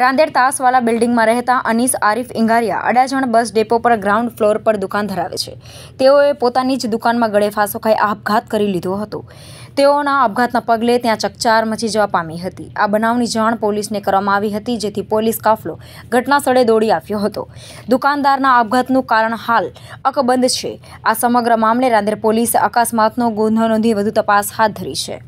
રાંદેર તાસવાલા બિલ્ડિંગમાં રહેતા Anis Arif Ingariya Adajan bus depot પર ગ્રાઉન્ડ ફ્લોર પર દુકાન ધરાવે છે તેઓએ પોતાની જ દુકાનમાં ગળે ફાંસો ખાઈ આપઘાત કરી લીધો હતો તેઓના આપઘાતના પગલે ત્યાં ચકચાર મચી જવા પામી હતી આ બનાવની જાણ પોલીસને કરવામાં આવી હતી જેથી પોલીસ કાફલો ઘટનાસ્થળે દોડી આવ્યો હતો દુકાનદારના આપઘાતનું કારણ હાલ અકબંધ છે આ સમગ્ર મામલે રાંદેર પોલીસે અકસ્માતનો ગુનો નોંધી વધુ તપાસ હાથ ધરી છે